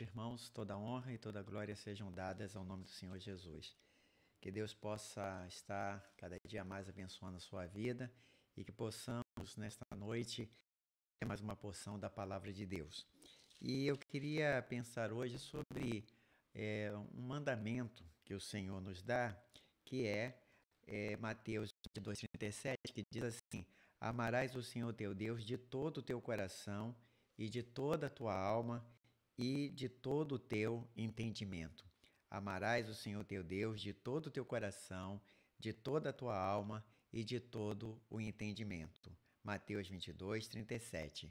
meus irmãos, toda honra e toda glória sejam dadas ao nome do Senhor Jesus. Que Deus possa estar cada dia mais abençoando a sua vida e que possamos, nesta noite, ter mais uma porção da palavra de Deus. E eu queria pensar hoje sobre é, um mandamento que o Senhor nos dá, que é, é Mateus 23:7, que diz assim: Amarás o Senhor teu Deus de todo o teu coração e de toda a tua alma e de todo o teu entendimento. Amarás o Senhor teu Deus de todo o teu coração, de toda a tua alma e de todo o entendimento. Mateus 22, 37.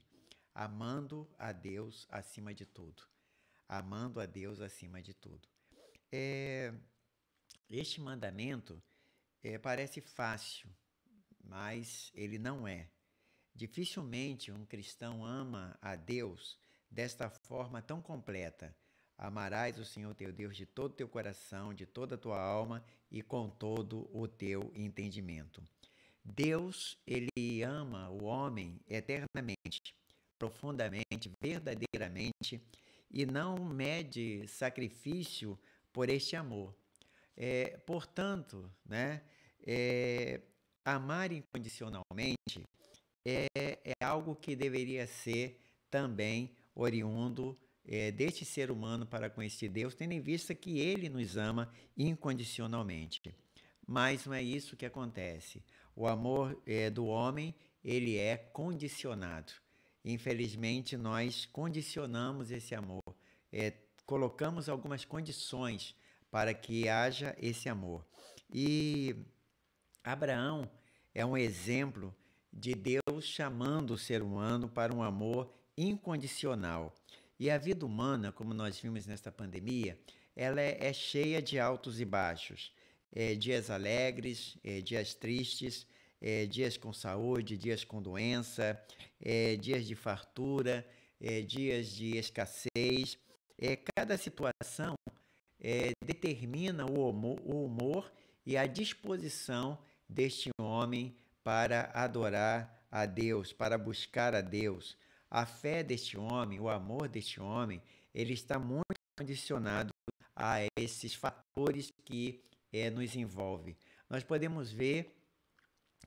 Amando a Deus acima de tudo. Amando a Deus acima de tudo. É, este mandamento é, parece fácil, mas ele não é. Dificilmente um cristão ama a Deus desta forma tão completa. Amarás o Senhor teu Deus de todo o teu coração, de toda a tua alma e com todo o teu entendimento. Deus, ele ama o homem eternamente, profundamente, verdadeiramente e não mede sacrifício por este amor. É, portanto, né, é, amar incondicionalmente é, é algo que deveria ser também oriundo é, deste ser humano para com este Deus, tendo em vista que ele nos ama incondicionalmente. Mas não é isso que acontece. O amor é, do homem, ele é condicionado. Infelizmente, nós condicionamos esse amor, é, colocamos algumas condições para que haja esse amor. E Abraão é um exemplo de Deus chamando o ser humano para um amor incondicional. E a vida humana, como nós vimos nesta pandemia, ela é, é cheia de altos e baixos, é, dias alegres, é, dias tristes, é, dias com saúde, dias com doença, é, dias de fartura, é, dias de escassez. cada situação determina o humor, o humor e a disposição deste homem para adorar a Deus, para buscar a Deus a fé deste homem, o amor deste homem, ele está muito condicionado a esses fatores que é, nos envolve. Nós podemos ver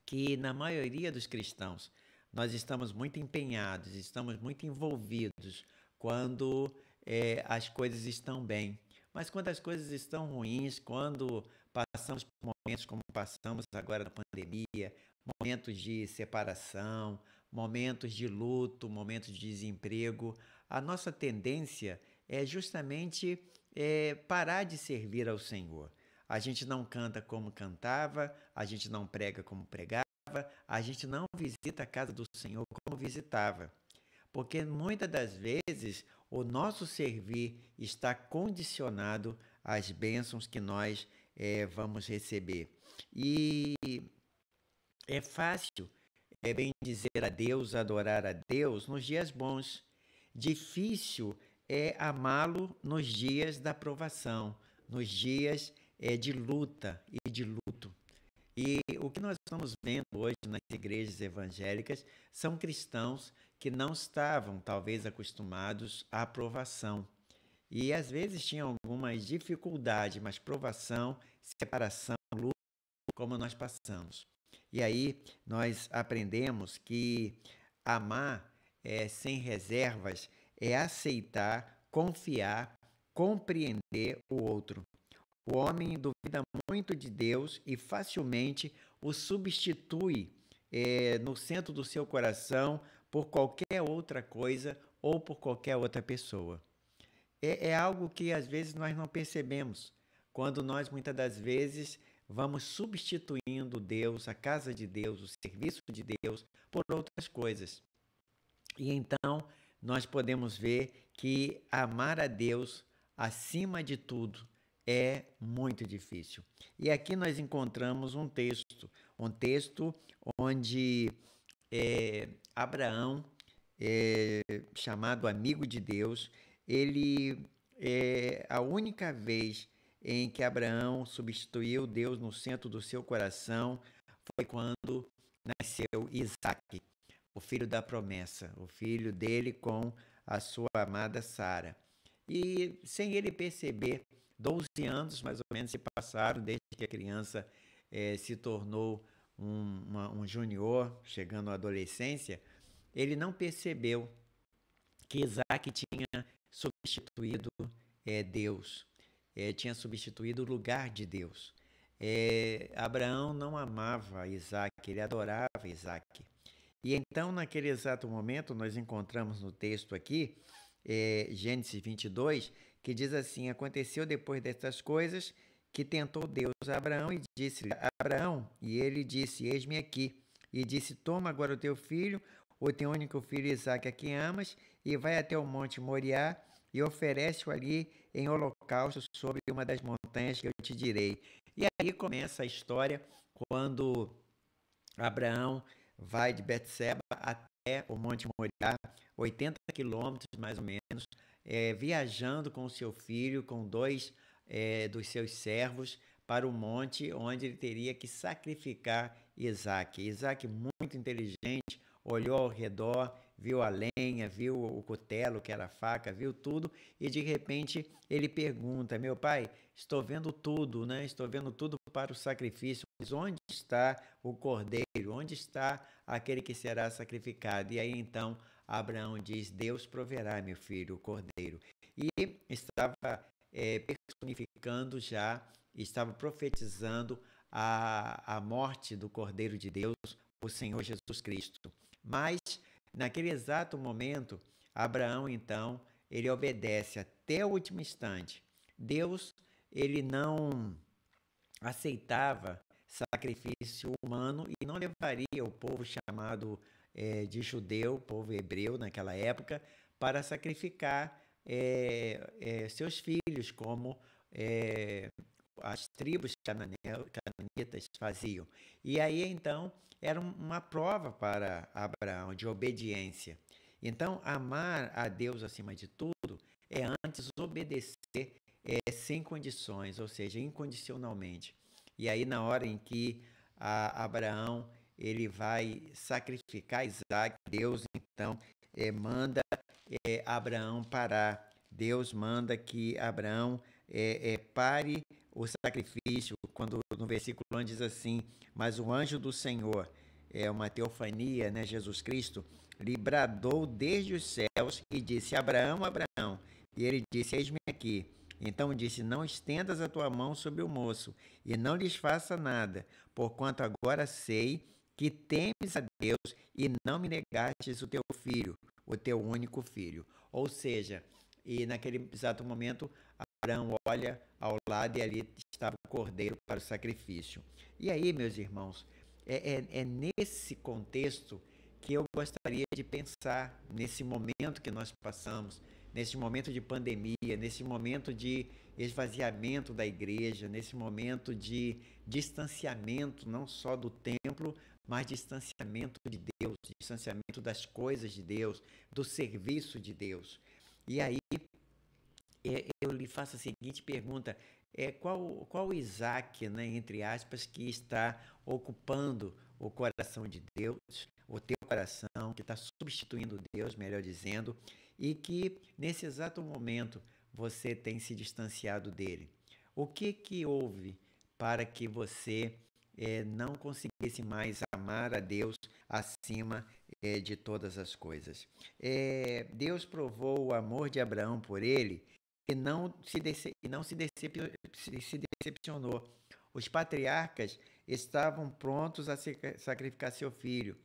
que na maioria dos cristãos nós estamos muito empenhados, estamos muito envolvidos quando é, as coisas estão bem. Mas quando as coisas estão ruins, quando passamos por momentos como passamos agora na pandemia, momentos de separação, momentos de luto, momentos de desemprego, a nossa tendência é justamente é, parar de servir ao Senhor. A gente não canta como cantava, a gente não prega como pregava, a gente não visita a casa do Senhor como visitava. Porque muitas das vezes o nosso servir está condicionado às bênçãos que nós é, vamos receber. E é fácil é bem dizer a Deus, adorar a Deus nos dias bons. Difícil é amá-lo nos dias da provação, nos dias é, de luta e de luto. E o que nós estamos vendo hoje nas igrejas evangélicas são cristãos que não estavam, talvez, acostumados à provação. E às vezes tinham algumas dificuldades, mas provação, separação, luto, como nós passamos. E aí nós aprendemos que amar é, sem reservas é aceitar, confiar, compreender o outro. O homem duvida muito de Deus e facilmente o substitui é, no centro do seu coração por qualquer outra coisa ou por qualquer outra pessoa. É, é algo que às vezes nós não percebemos, quando nós muitas das vezes vamos substituindo Deus, a casa de Deus, o serviço de Deus por outras coisas. E então nós podemos ver que amar a Deus acima de tudo é muito difícil. E aqui nós encontramos um texto, um texto onde é, Abraão, é, chamado amigo de Deus, ele é a única vez em que Abraão substituiu Deus no centro do seu coração foi quando nasceu Isaac, o filho da promessa, o filho dele com a sua amada Sara. E sem ele perceber, 12 anos mais ou menos se passaram desde que a criança eh, se tornou um, uma, um junior, chegando à adolescência. Ele não percebeu que Isaac tinha substituído é, Deus é, tinha substituído o lugar de Deus. É, Abraão não amava Isaac, ele adorava Isaac. E então, naquele exato momento, nós encontramos no texto aqui, é, Gênesis 22, que diz assim: Aconteceu depois destas coisas que tentou Deus a Abraão e disse: Abraão, e ele disse: Eis-me aqui. E disse: Toma agora o teu filho, o teu único filho Isaac, a quem amas, e vai até o monte Moriá e oferece-o ali em holocausto sobre uma das montanhas que eu te direi. E aí começa a história quando Abraão vai de Betseba até o Monte Moriá, 80 quilômetros mais ou menos, é, viajando com seu filho, com dois é, dos seus servos, para o monte onde ele teria que sacrificar Isaac. Isaac, muito inteligente, olhou ao redor viu a lenha, viu o cutelo, que era a faca, viu tudo, e de repente ele pergunta: Meu pai, estou vendo tudo, né? Estou vendo tudo para o sacrifício, mas onde está o cordeiro? Onde está aquele que será sacrificado? E aí então Abraão diz: Deus proverá, meu filho, o cordeiro. E estava é, personificando já, estava profetizando a, a morte do cordeiro de Deus, o Senhor Jesus Cristo. Mas Naquele exato momento, Abraão então, ele obedece até o último instante. Deus, ele não aceitava sacrifício humano e não levaria o povo chamado é, de judeu, povo hebreu naquela época, para sacrificar é, é, seus filhos, como é, as tribos cananitas faziam. E aí então era uma prova para Abraão de obediência. Então, amar a Deus acima de tudo é antes obedecer é, sem condições, ou seja, incondicionalmente. E aí, na hora em que Abraão ele vai sacrificar Isaac, Deus então é, manda é, Abraão parar. Deus manda que Abraão é, pare o sacrifício, quando no versículo 1 diz assim: Mas o anjo do Senhor, é uma teofania, né? Jesus Cristo, lhe bradou desde os céus e disse: Abraão, Abraão. E ele disse: Eis-me aqui. Então disse: Não estendas a tua mão sobre o moço, e não lhes faça nada, porquanto agora sei que temes a Deus e não me negastes o teu filho, o teu único filho. Ou seja, e naquele exato momento, Abraão olha ao lado e ali estava o cordeiro para o sacrifício. E aí, meus irmãos, é, é, é nesse contexto que eu gostaria de pensar, nesse momento que nós passamos, nesse momento de pandemia, nesse momento de esvaziamento da igreja, nesse momento de distanciamento não só do templo, mas distanciamento de Deus, distanciamento das coisas de Deus, do serviço de Deus. E aí é, eu lhe faço a seguinte pergunta: é qual qual Isaac, né, entre aspas, que está ocupando o coração de Deus, o teu coração, que está substituindo Deus, melhor dizendo, e que nesse exato momento você tem se distanciado dele? O que que houve para que você é, não conseguisse mais amar a Deus acima é, de todas as coisas. É, Deus provou o amor de Abraão por ele e não se, dece, não se, decep, se decepcionou. Os patriarcas estavam prontos a sacrificar seu filho.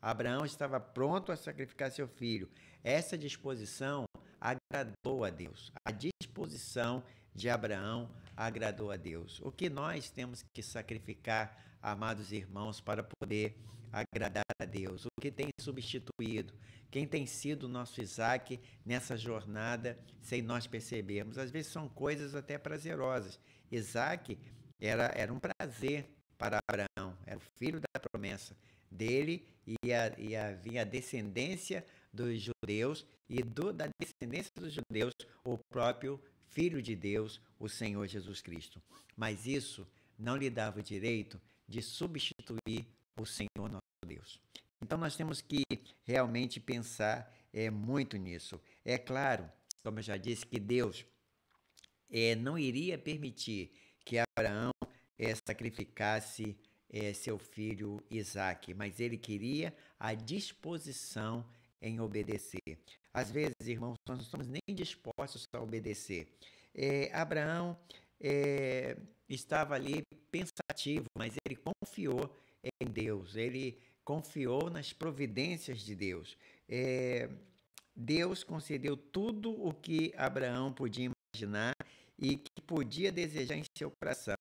Abraão estava pronto a sacrificar seu filho. Essa disposição agradou a Deus. A disposição de Abraão agradou a Deus. O que nós temos que sacrificar, amados irmãos, para poder agradar a Deus, o que tem substituído, quem tem sido o nosso Isaac nessa jornada sem nós percebermos. Às vezes são coisas até prazerosas. Isaac era, era um prazer para Abraão, era o filho da promessa dele e havia a descendência dos judeus e do, da descendência dos judeus o próprio Filho de Deus, o Senhor Jesus Cristo. Mas isso não lhe dava o direito de substituir o Senhor nosso Deus. Então nós temos que realmente pensar é, muito nisso. É claro, como eu já disse, que Deus é, não iria permitir que Abraão é, sacrificasse é, seu filho Isaac, mas ele queria a disposição em obedecer. Às vezes, irmãos, nós não estamos nem dispostos a obedecer. É, Abraão é, estava ali pensativo, mas ele confiou em Deus, ele confiou nas providências de Deus. É, Deus concedeu tudo o que Abraão podia imaginar e que podia desejar em seu coração: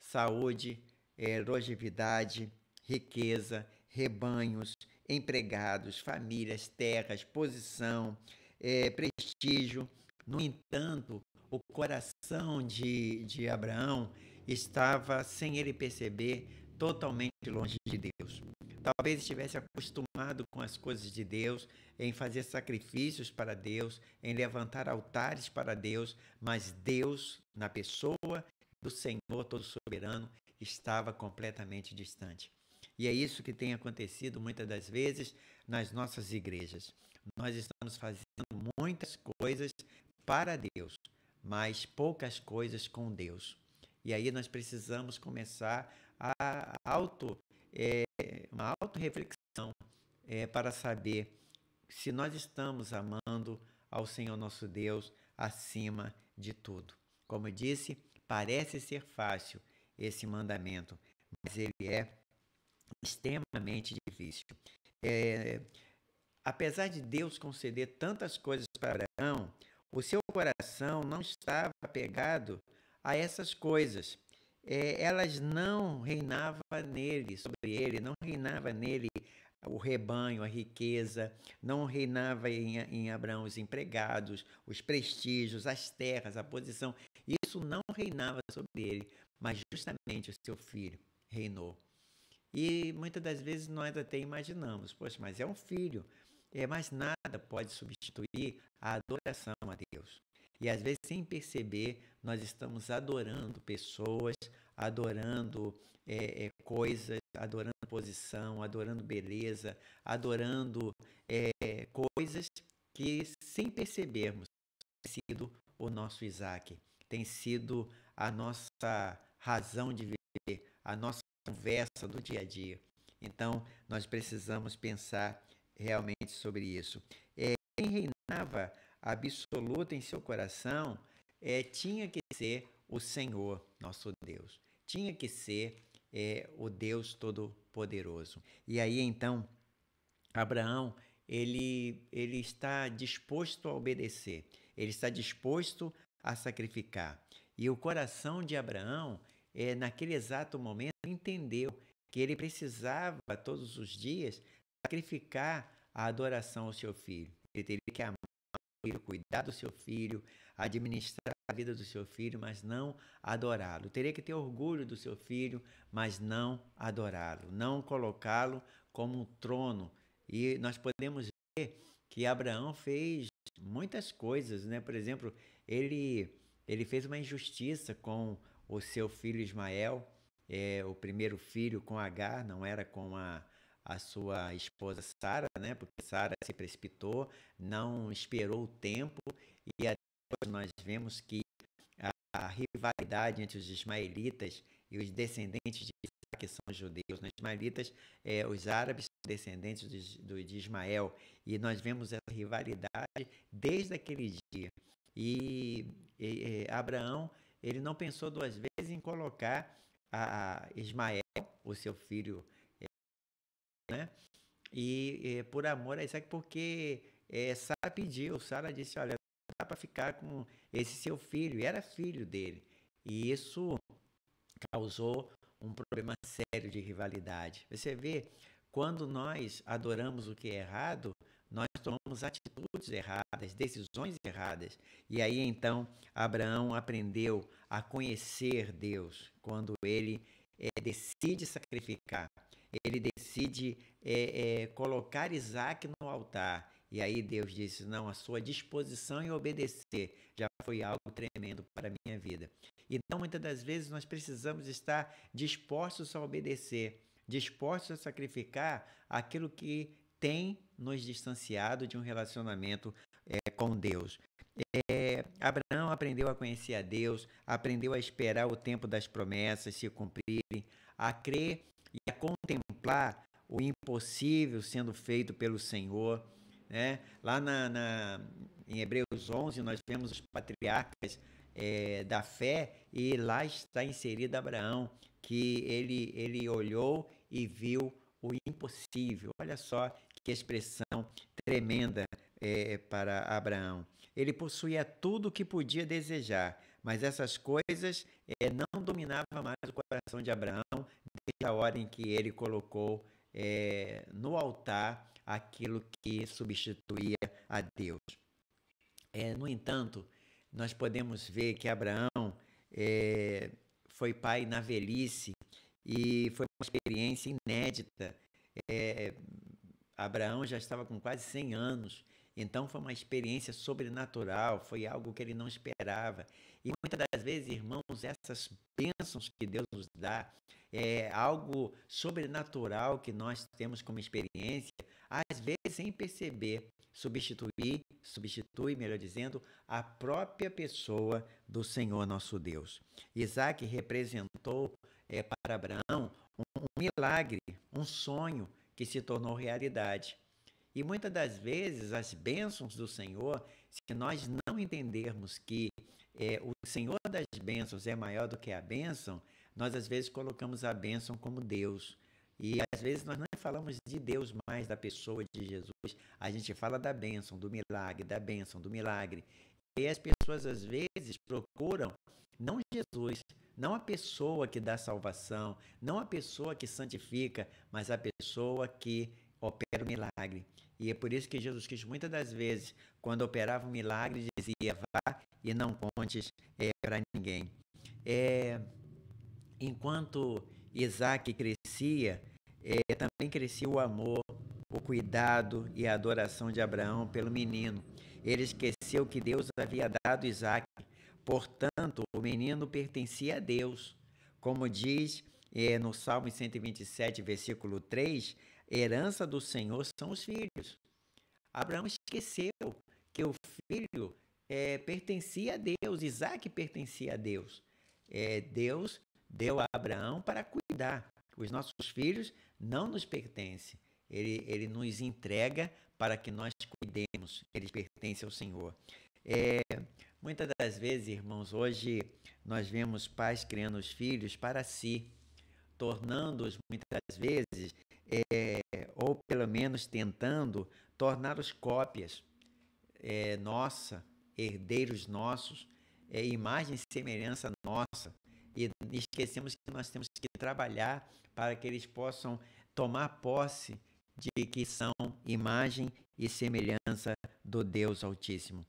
saúde, é, longevidade, riqueza, rebanhos, empregados, famílias, terras, posição, é, prestígio. No entanto, o coração de, de Abraão estava, sem ele perceber, totalmente longe de Deus. Talvez estivesse acostumado com as coisas de Deus, em fazer sacrifícios para Deus, em levantar altares para Deus, mas Deus, na pessoa do Senhor Todo-Soberano, estava completamente distante. E é isso que tem acontecido muitas das vezes nas nossas igrejas. Nós estamos fazendo muitas coisas para Deus, mas poucas coisas com Deus. E aí nós precisamos começar a auto, é, uma é, para saber se nós estamos amando ao Senhor nosso Deus acima de tudo. Como eu disse, parece ser fácil esse mandamento, mas ele é extremamente difícil. É, apesar de Deus conceder tantas coisas para Abraão, o seu coração não estava apegado a essas coisas é, elas não reinava nele, sobre ele, não reinava nele o rebanho, a riqueza, não reinava em, em Abraão os empregados, os prestígios, as terras, a posição. Isso não reinava sobre ele, mas justamente o seu filho reinou. E muitas das vezes nós até imaginamos, poxa, mas é um filho. É, mas nada pode substituir a adoração a Deus. E às vezes, sem perceber, nós estamos adorando pessoas, adorando é, é, coisas, adorando posição, adorando beleza, adorando é, coisas que, sem percebermos, tem sido o nosso Isaac, tem sido a nossa razão de viver, a nossa conversa do dia a dia. Então, nós precisamos pensar realmente sobre isso. quem reinava absoluta em seu coração é, tinha que ser o Senhor nosso Deus, tinha que ser é, o Deus Todo-Poderoso. E aí então, Abraão ele, ele está disposto a obedecer, ele está disposto a sacrificar. E o coração de Abraão, é, naquele exato momento, entendeu que ele precisava todos os dias sacrificar a adoração ao seu filho. Ele teria que amar filho, cuidar do seu filho, administrar a vida do seu filho, mas não adorá-lo. Teria que ter orgulho do seu filho, mas não adorá-lo, não colocá-lo como um trono. E nós podemos ver que Abraão fez muitas coisas, né? Por exemplo, ele ele fez uma injustiça com o seu filho Ismael, é, o primeiro filho com Agar, não era com a a sua esposa Sara, né? Porque Sara se precipitou, não esperou o tempo e depois nós vemos que a, a, rivalidade entre os ismaelitas e os descendentes de Isaac, que são judeus, né? ismaelitas, é, os árabes são descendentes de, do, de Ismael e nós vemos essa rivalidade desde aquele dia. E, e, e Abraão ele não pensou duas vezes em colocar a Ismael, o seu filho né? E, por amor a Isaac, é porque é, Sara pediu, Sara disse, olha, dá para ficar com esse seu filho, e era filho dele. E isso causou um problema sério de rivalidade. Você vê, quando nós adoramos o que é errado, nós tomamos atitudes erradas, decisões erradas. E aí então Abraão aprendeu a conhecer Deus quando ele é, decide sacrificar ele decide é, é, colocar Isaac no altar. E aí Deus disse: Não, a sua disposição em obedecer já foi algo tremendo para a minha vida. Então, muitas das vezes, nós precisamos estar dispostos a obedecer, dispostos a sacrificar aquilo que tem nos distanciado de um relacionamento é, com Deus. É, Abraão aprendeu a conhecer a Deus, aprendeu a esperar o tempo das promessas se cumprirem, a crer e a contemplar o impossível sendo feito pelo Senhor. Né? Lá na, na em Hebreus 11, nós vemos os patriarcas é, da fé e lá está inserido Abraão, que ele, ele olhou e viu o impossível. Olha só que expressão tremenda é, para Abraão. Ele possuía tudo o que podia desejar, mas essas coisas é, não dominavam mais o coração de Abraão desde a hora em que ele colocou é, no altar aquilo que substituía a Deus. É, no entanto, nós podemos ver que Abraão é, foi pai na velhice e foi uma experiência inédita. Abraão já estava com quase 100 anos então foi uma experiência sobrenatural, foi algo que ele não esperava. E muitas das vezes, irmãos, essas bênçãos que Deus nos dá é algo sobrenatural que nós temos como experiência, às vezes sem perceber, substituir, substitui, melhor dizendo, a própria pessoa do Senhor nosso Deus. Isaac representou é, para Abraão um, um milagre, um sonho que se tornou realidade. E muitas das vezes as bênçãos do Senhor, se nós não entendermos que é, o Senhor das bênçãos é maior do que a bênção, nós às vezes colocamos a bênção como Deus. E às vezes nós não falamos de Deus mais, da pessoa de Jesus. A gente fala da bênção, do milagre, da bênção, do milagre. E as pessoas às vezes procuram não Jesus, não a pessoa que dá salvação, não a pessoa que santifica, mas a pessoa que opera o milagre. E é por isso que Jesus Cristo, muitas das vezes, quando operava o milagre, dizia: vá e não contes é, para ninguém. É, enquanto Isaac crescia, é, também crescia o amor, o cuidado e a adoração de Abraão pelo menino. Ele esqueceu que Deus havia dado Isaac. Portanto, o menino pertencia a Deus. Como diz é, no Salmo 127, versículo 3, Herança do Senhor são os filhos. Abraão esqueceu que o filho é, pertencia a Deus, Isaac pertencia a Deus. É, Deus deu a Abraão para cuidar. Os nossos filhos não nos pertencem. Ele, ele nos entrega para que nós cuidemos. Eles pertencem ao Senhor. É, muitas das vezes, irmãos, hoje nós vemos pais criando os filhos para si, tornando-os muitas vezes é, ou pelo menos tentando tornar os cópias é, nossa, herdeiros nossos, é, imagem e semelhança nossa. E esquecemos que nós temos que trabalhar para que eles possam tomar posse de que são imagem e semelhança do Deus Altíssimo.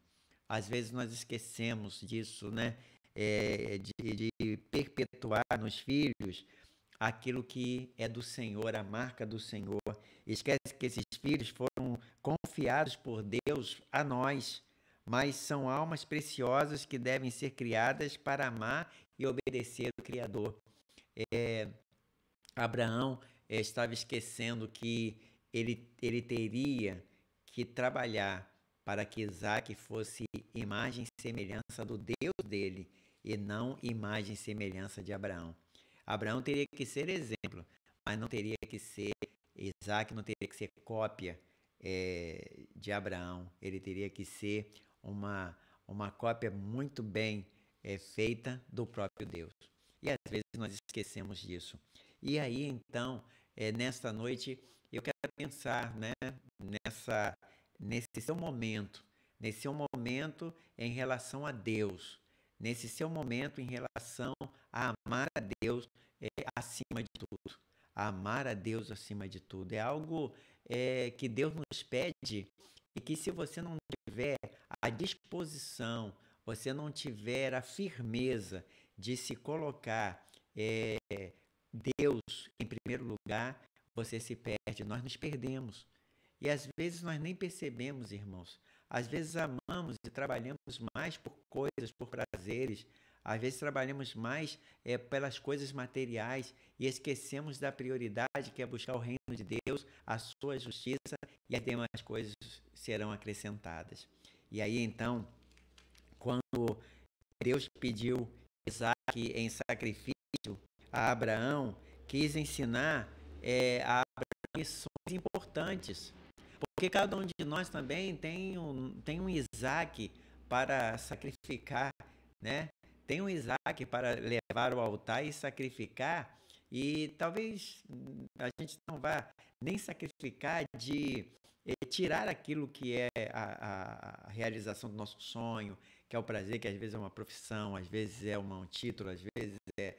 Às vezes nós esquecemos disso, né? É, de, de perpetuar nos filhos aquilo que é do Senhor, a marca do Senhor. Esquece que esses filhos foram confiados por Deus a nós, mas são almas preciosas que devem ser criadas para amar e obedecer o Criador. É, Abraão é, estava esquecendo que ele, ele teria que trabalhar para que Isaac fosse imagem e semelhança do Deus dele e não imagem e semelhança de Abraão. Abraão teria que ser exemplo, mas não teria que ser Isaac, não teria que ser cópia é, de Abraão. Ele teria que ser uma, uma cópia muito bem é, feita do próprio Deus. E às vezes nós esquecemos disso. E aí, então, é, nesta noite, eu quero pensar né, nessa, nesse seu momento, nesse seu momento em relação a Deus, nesse seu momento em relação a amar a Deus é, acima de tudo. Amar a Deus acima de tudo. É algo é, que Deus nos pede e que se você não tiver a disposição, você não tiver a firmeza de se colocar é, Deus em primeiro lugar, você se perde, nós nos perdemos. E às vezes nós nem percebemos, irmãos. Às vezes a amamos e trabalhamos mais por coisas, por prazeres, às vezes trabalhamos mais é, pelas coisas materiais e esquecemos da prioridade que é buscar o reino de Deus, a sua justiça e as demais coisas serão acrescentadas. E aí então, quando Deus pediu Isaac em sacrifício a Abraão, quis ensinar é, a Abraão lições importantes porque cada um de nós também tem um, tem um Isaac para sacrificar, né? Tem um Isaac para levar ao altar e sacrificar. E talvez a gente não vá nem sacrificar de eh, tirar aquilo que é a, a, realização do nosso sonho, que é o prazer, que às vezes é uma profissão, às vezes é uma, um título, às vezes é,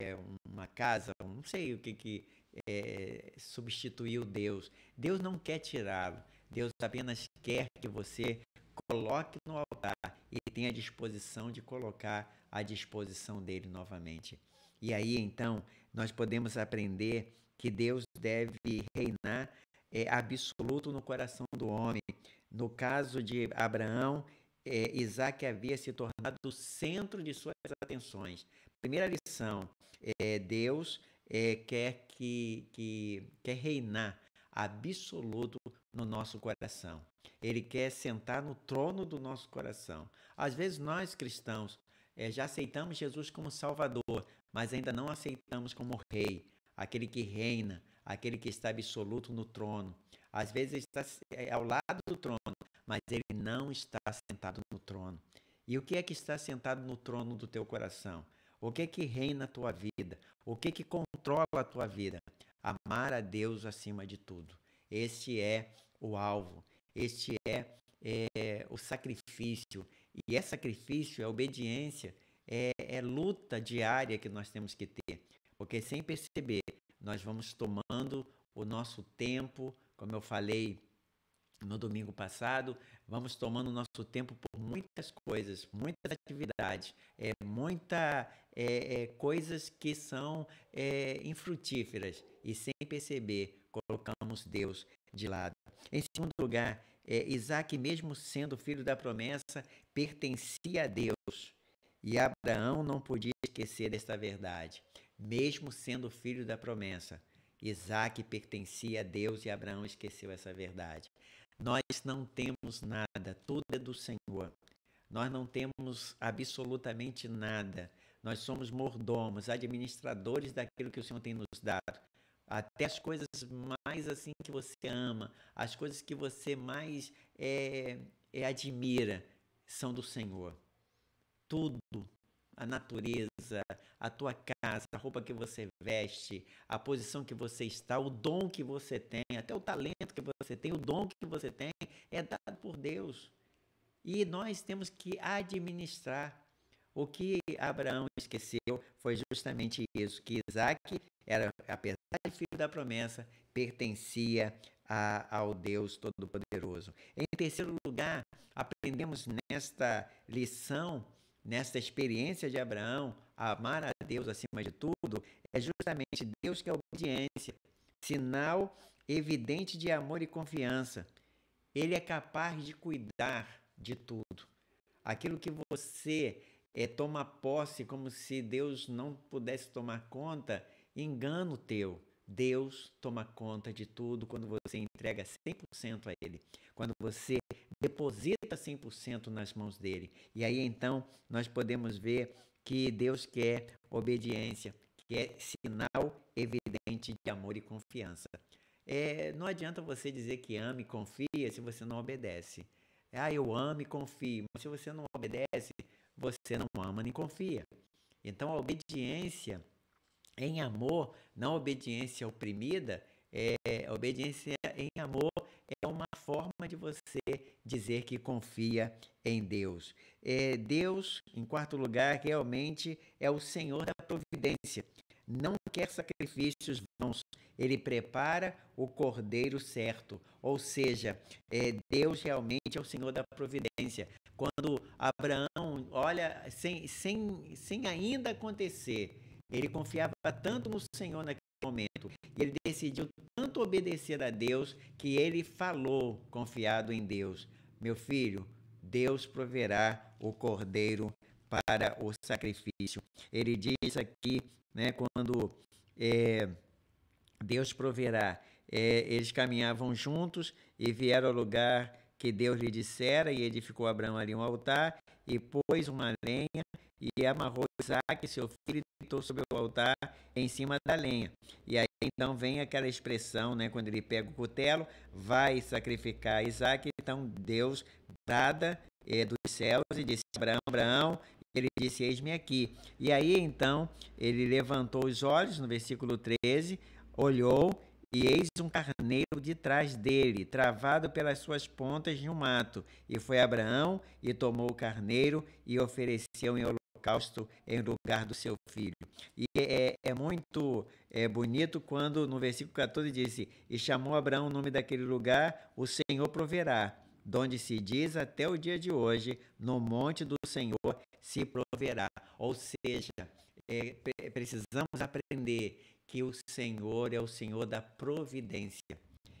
é uma casa, não sei o que, que é, substituiu Deus. Deus não quer tirá-lo. Deus apenas quer que você coloque no altar e tenha a disposição de colocar à disposição dele novamente. E aí então nós podemos aprender que Deus deve reinar é, absoluto no coração do homem. No caso de Abraão, é, Isaac havia se tornado o centro de suas atenções. Primeira lição: é, Deus é, quer que, que quer reinar absoluto no nosso coração. Ele quer sentar no trono do nosso coração. Às vezes nós cristãos é, já aceitamos Jesus como Salvador, mas ainda não aceitamos como Rei, aquele que reina, aquele que está absoluto no trono. Às vezes está é, ao lado do trono, mas ele não está sentado no trono. E o que é que está sentado no trono do teu coração? O que que reina a tua vida? O que que controla a tua vida? Amar a Deus acima de tudo. Este é o alvo. Este é, é o sacrifício. E é sacrifício, é obediência, é, é luta diária que nós temos que ter. Porque sem perceber, nós vamos tomando o nosso tempo, como eu falei no domingo passado. Vamos tomando nosso tempo por muitas coisas, muitas atividades, é, muita é, é, coisas que são é, infrutíferas e sem perceber colocamos Deus de lado. Em segundo lugar, é, Isaac, mesmo sendo filho da promessa, pertencia a Deus. E Abraão não podia esquecer desta verdade. Mesmo sendo filho da promessa, Isaac pertencia a Deus e Abraão esqueceu essa verdade. Nós não temos nada, tudo é do Senhor. Nós não temos absolutamente nada. Nós somos mordomos, administradores daquilo que o Senhor tem nos dado. Até as coisas mais assim que você ama, as coisas que você mais é, é admira, são do Senhor. Tudo, a natureza, a tua casa, a roupa que você veste, a posição que você está, o dom que você tem, até o talento que você tem, o dom que você tem é dado por Deus. E nós temos que administrar. O que Abraão esqueceu foi justamente isso, que Isaac era, apesar de filho da promessa, pertencia a, ao Deus Todo-Poderoso. Em terceiro lugar, aprendemos nesta lição nessa experiência de Abraão, amar a Deus acima de tudo, é justamente Deus que é obediência, sinal evidente de amor e confiança. Ele é capaz de cuidar de tudo. Aquilo que você é, toma posse como se Deus não pudesse tomar conta, engano teu. Deus toma conta de tudo quando você entrega 100% a Ele. Quando você deposita 100% nas mãos dele. E aí então nós podemos ver que Deus quer obediência, que é sinal evidente de amor e confiança. É, não adianta você dizer que ama e confia se você não obedece. Ah, eu amo e confio, mas se você não obedece, você não ama nem confia. Então a obediência em amor, não obediência oprimida, é, obediência em amor é uma forma de você dizer que confia em Deus. É, Deus, em quarto lugar, realmente é o Senhor da providência. Não quer sacrifícios vãos. Ele prepara o cordeiro certo. Ou seja, é, Deus realmente é o Senhor da providência. Quando Abraão, olha, sem, sem, sem ainda acontecer, ele confiava tanto no Senhor naquele momento. E ele decidiu tanto obedecer a Deus que ele falou, confiado em Deus: Meu filho, Deus proverá o cordeiro para o sacrifício. Ele diz aqui, né, quando é, Deus proverá, é, eles caminhavam juntos e vieram ao lugar que Deus lhe dissera, e edificou Abraão ali um altar, e pôs uma lenha e amarrou Isaac, seu filho, e deitou sobre o altar em cima da lenha. E aí então vem aquela expressão, né, quando ele pega o cutelo, vai sacrificar Isaac, então Deus dada é, dos céus e disse, Abraão, Abraão, ele disse, eis-me aqui. E aí então ele levantou os olhos, no versículo 13, olhou e eis um carneiro de trás dele, travado pelas suas pontas de um mato. E foi Abraão e tomou o carneiro e ofereceu em holocausto em lugar do seu filho. E é, é, é muito é bonito quando no versículo 14 disse: E chamou Abraão o nome daquele lugar, o Senhor proverá donde se diz até o dia de hoje, no monte do Senhor se proverá. Ou seja, é, precisamos aprender que o Senhor é o Senhor da providência.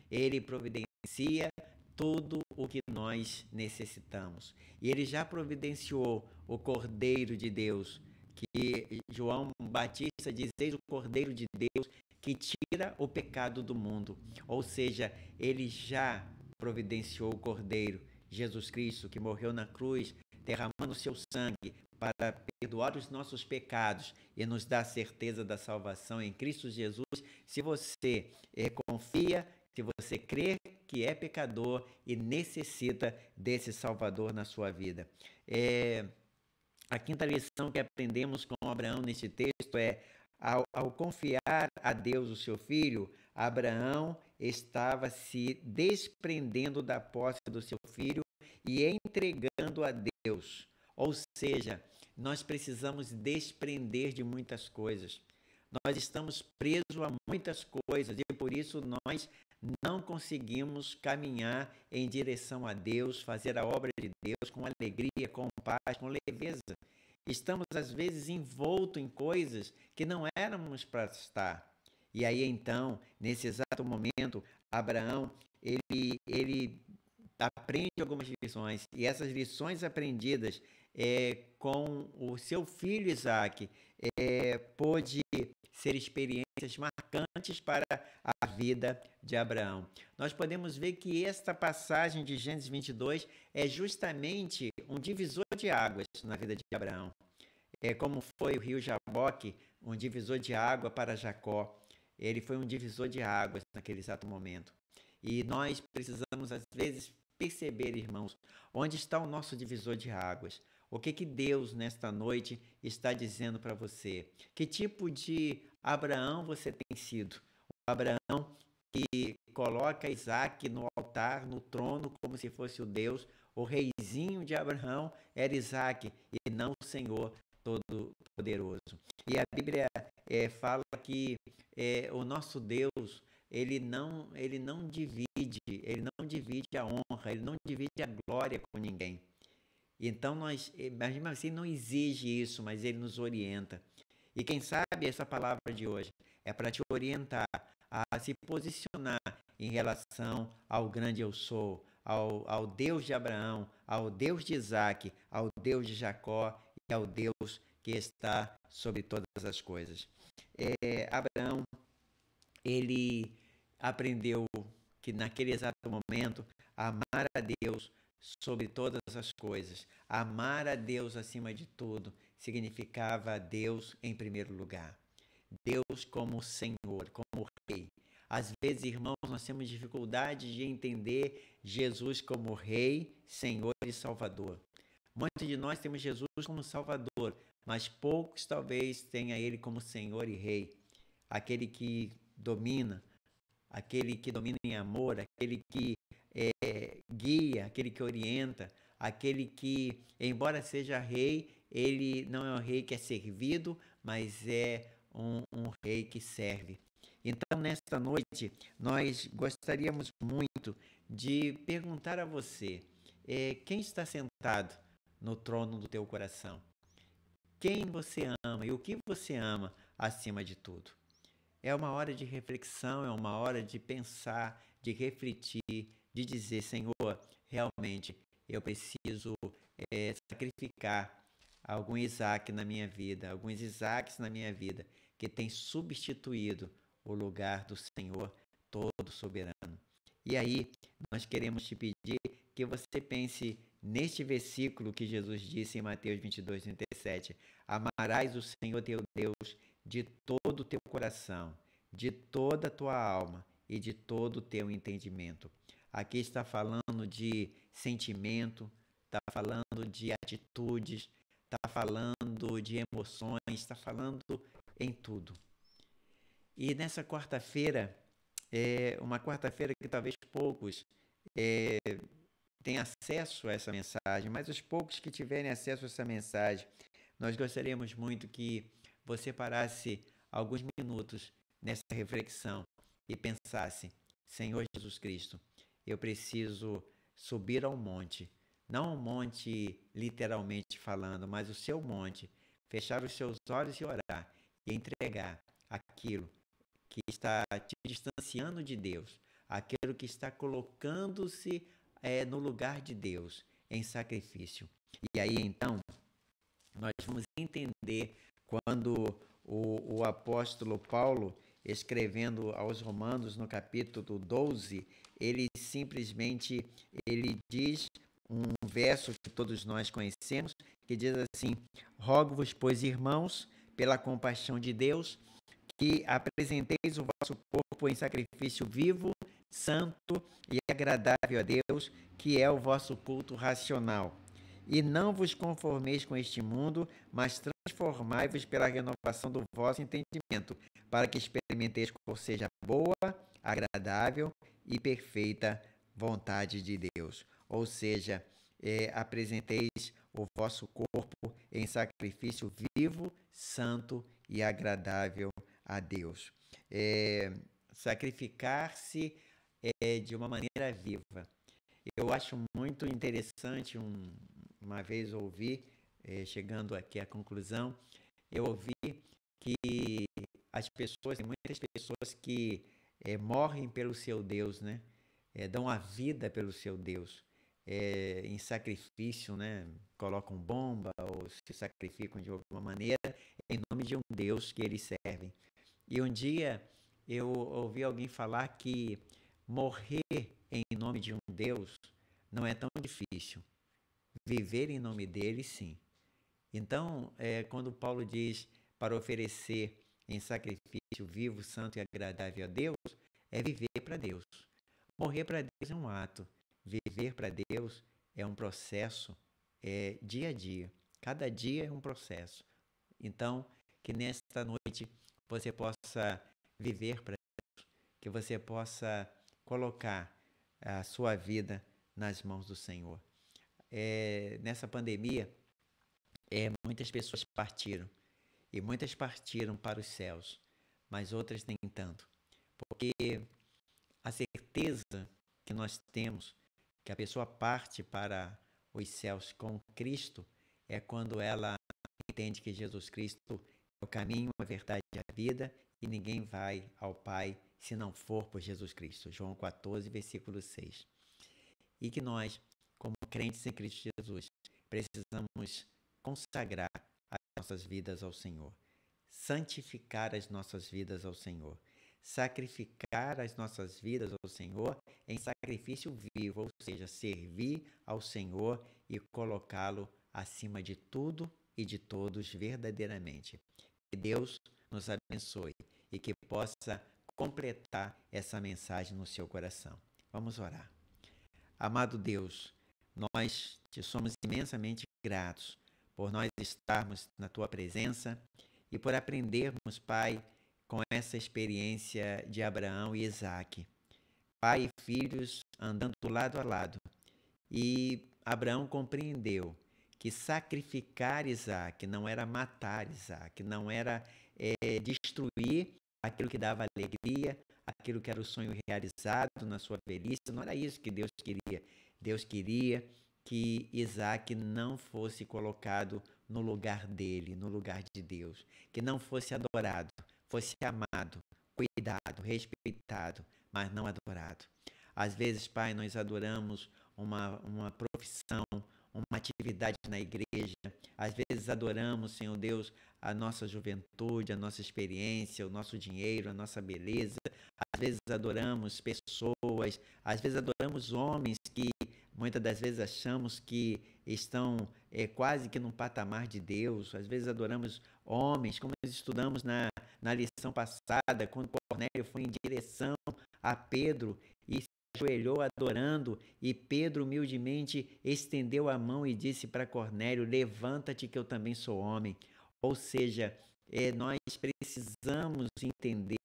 Ele providencia tudo o que nós necessitamos. E ele já providenciou o Cordeiro de Deus, que João Batista diz: Eis o Cordeiro de Deus que tira o pecado do mundo. Ou seja, ele já providenciou o Cordeiro, Jesus Cristo, que morreu na cruz, derramando seu sangue para perdoar os nossos pecados e nos dar certeza da salvação em Cristo Jesus. Se você eh, confia se você crê que é pecador e necessita desse Salvador na sua vida. É, a quinta lição que aprendemos com Abraão neste texto é: ao, ao confiar a Deus o seu filho, Abraão estava se desprendendo da posse do seu filho e entregando a Deus. Ou seja, nós precisamos desprender de muitas coisas. Nós estamos presos a muitas coisas e por isso nós não conseguimos caminhar em direção a Deus, fazer a obra de Deus com alegria, com paz, com leveza. Estamos, às vezes, envoltos em coisas que não éramos para estar. E aí, então, nesse exato momento, Abraão, ele, ele aprende algumas lições. E essas lições aprendidas é, com o seu filho Isaac, é, pôde ser experiência experiências marcantes para a vida de Abraão. Nós podemos ver que esta passagem de Gênesis 22 é justamente um divisor de águas na vida de Abraão. É como foi o rio Jaboque, um divisor de água para Jacó. Ele foi um divisor de águas naquele exato momento. E nós precisamos, às vezes, perceber, irmãos, onde está o nosso divisor de águas. O que, que Deus nesta noite está dizendo para você? Que tipo de Abraão você tem sido? O Abraão que coloca Isaac no altar, no trono, como se fosse o Deus. O reizinho de Abraão era Isaac e não o Senhor Todo-Poderoso. E a Bíblia é, fala que é, o nosso Deus, ele não, ele não divide, ele não divide a honra, ele não divide a glória com ninguém. Então, nós, mesmo eh, assim, não exige isso, mas ele nos orienta. E quem sabe essa palavra de hoje é para te orientar a se posicionar em relação ao grande eu sou, ao, ao Deus de Abraão, ao Deus de Isaac, ao Deus de Jacó e ao Deus que está sobre todas as coisas. É, Abraão, ele aprendeu que naquele exato momento amar a Deus, sobre todas as coisas. Amar a Deus acima de tudo significava Deus em primeiro lugar. Deus como Senhor, como Rei. Às vezes, irmãos, nós temos dificuldade de entender Jesus como Rei, Senhor e Salvador. Muitos de nós temos Jesus como Salvador, mas poucos talvez tenha Ele como Senhor e Rei, aquele que domina, aquele que domina em amor, aquele que guia, aquele que orienta, aquele que, embora seja rei, ele não é um rei que é servido, mas é um, um rei que serve. Então, nesta noite, nós gostaríamos muito de perguntar a você: é, quem está sentado no trono do teu coração? Quem você ama e o que você ama acima de tudo? É uma hora de reflexão, é uma hora de pensar, de refletir, de dizer: Senhor, realmente eu preciso é, sacrificar algum Isaac na minha vida, alguns Isaacs na minha vida, que tem substituído o lugar do Senhor todo soberano. E aí, nós queremos te pedir que você pense neste versículo que Jesus disse em Mateus 22, 37. Amarás o Senhor teu Deus de todo o teu coração, de toda a tua alma e de todo o teu entendimento. Aqui está falando de sentimento, está falando de atitudes, está falando de emoções, está falando em tudo. E nessa quarta-feira, é uma quarta-feira que talvez poucos é, tenham acesso a essa mensagem, mas os poucos que tiverem acesso a essa mensagem, nós gostaríamos muito que você parasse alguns minutos nessa reflexão e pensasse: Senhor Jesus Cristo eu preciso subir ao monte. Não ao monte literalmente falando, mas o seu monte. Fechar os seus olhos e orar. E entregar aquilo que está te distanciando de Deus. Aquilo que está colocando-se é, no lugar de Deus, em sacrifício. E aí então, nós vamos entender quando o, o apóstolo Paulo escrevendo aos Romanos no capítulo 12, ele simplesmente ele diz um verso que todos nós conhecemos, que diz assim: Rogo-vos, pois, irmãos, pela compaixão de Deus, que apresenteis o vosso corpo em sacrifício vivo, santo e agradável a Deus, que é o vosso culto racional. E não vos conformeis com este mundo, mas transformai-vos pela renovação do vosso entendimento, para que experimenteis qual seja a boa, agradável e perfeita vontade de Deus. Ou seja, é, apresenteis o vosso corpo em sacrifício vivo, santo e agradável a Deus. É, Sacrificar-se é, de uma maneira viva. Eu acho muito interessante um, uma vez ouvi, eh, chegando aqui à conclusão, eu ouvi que as pessoas, muitas pessoas que eh, morrem pelo seu Deus, né? Eh, dão a vida pelo seu Deus, eh, em sacrifício, né? Colocam bomba ou se sacrificam de alguma maneira em nome de um Deus que eles servem. E um dia eu ouvi alguém falar que morrer em nome de um Deus não é tão difícil viver em nome dele, sim. Então, é, quando Paulo diz para oferecer em sacrifício vivo, santo e agradável a Deus, é viver para Deus. Morrer para Deus é um ato, viver para Deus é um processo é, dia a dia. Cada dia é um processo. Então, que nesta noite você possa viver para Deus, que você possa colocar a sua vida nas mãos do Senhor é, nessa pandemia, é, muitas pessoas partiram. E muitas partiram para os céus, mas outras nem tanto. Porque a certeza que nós temos que a pessoa parte para os céus com Cristo é quando ela entende que Jesus Cristo é o caminho, a verdade e a vida, e ninguém vai ao Pai se não for por Jesus Cristo. João 14, versículo 6. E que nós como crentes em Cristo Jesus, precisamos consagrar as nossas vidas ao Senhor, santificar as nossas vidas ao Senhor, sacrificar as nossas vidas ao Senhor em sacrifício vivo, ou seja, servir ao Senhor e colocá-lo acima de tudo e de todos verdadeiramente. Que Deus nos abençoe e que possa completar essa mensagem no seu coração. Vamos orar. Amado Deus, nós te somos imensamente gratos por nós estarmos na tua presença e por aprendermos, Pai, com essa experiência de Abraão e Isaac. Pai e filhos andando lado a lado. E Abraão compreendeu que sacrificar Isaac não era matar Isaac, não era é, destruir aquilo que dava alegria, aquilo que era o sonho realizado na sua velhice, não era isso que Deus queria. Deus queria que Isaac não fosse colocado no lugar dele, no lugar de Deus, que não fosse adorado, fosse amado, cuidado, respeitado, mas não adorado. Às vezes, Pai, nós adoramos uma, uma profissão, uma atividade na igreja, às vezes adoramos, Senhor Deus, a nossa juventude, a nossa experiência, o nosso dinheiro, a nossa beleza, vezes adoramos pessoas, às vezes adoramos homens que muitas das vezes achamos que estão é, quase que num patamar de Deus, às vezes adoramos homens, como nós estudamos na, na lição passada, quando Cornélio foi em direção a Pedro e se ajoelhou adorando, e Pedro humildemente estendeu a mão e disse para Cornélio: Levanta-te, que eu também sou homem. Ou seja, é, nós precisamos entender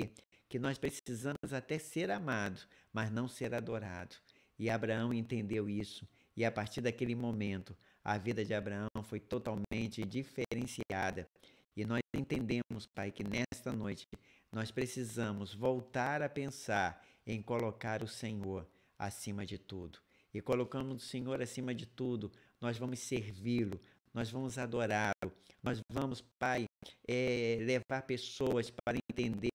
que nós precisamos até ser amado, mas não ser adorado. E Abraão entendeu isso, e a partir daquele momento, a vida de Abraão foi totalmente diferenciada. E nós entendemos, Pai, que nesta noite nós precisamos voltar a pensar em colocar o Senhor acima de tudo. E colocando o Senhor acima de tudo, nós vamos servi-lo, nós vamos adorá-lo, nós vamos, Pai, é, levar pessoas para entender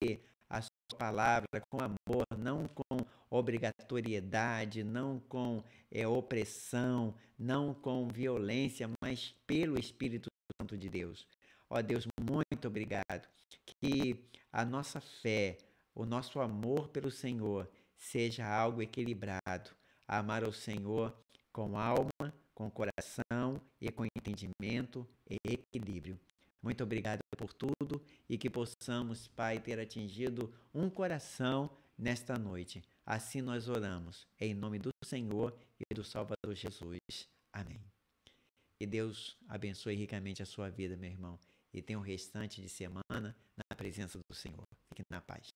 palavra, com amor, não com obrigatoriedade, não com é, opressão, não com violência, mas pelo Espírito Santo de Deus. Ó Deus, muito obrigado. Que a nossa fé, o nosso amor pelo Senhor seja algo equilibrado. Amar o Senhor com alma, com coração e com entendimento e equilíbrio. Muito obrigado por tudo e que possamos, Pai, ter atingido um coração nesta noite. Assim nós oramos, em nome do Senhor e do Salvador Jesus. Amém. Que Deus abençoe ricamente a sua vida, meu irmão, e tenha o restante de semana na presença do Senhor. Fique na paz.